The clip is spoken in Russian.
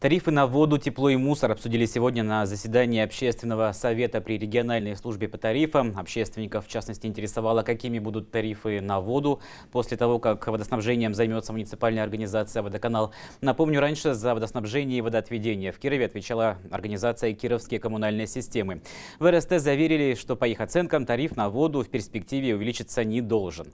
Тарифы на воду, тепло и мусор обсудили сегодня на заседании Общественного совета при региональной службе по тарифам. Общественников, в частности, интересовало, какими будут тарифы на воду после того, как водоснабжением займется муниципальная организация «Водоканал». Напомню, раньше за водоснабжение и водоотведение в Кирове отвечала организация «Кировские коммунальные системы». В РСТ заверили, что, по их оценкам, тариф на воду в перспективе увеличиться не должен.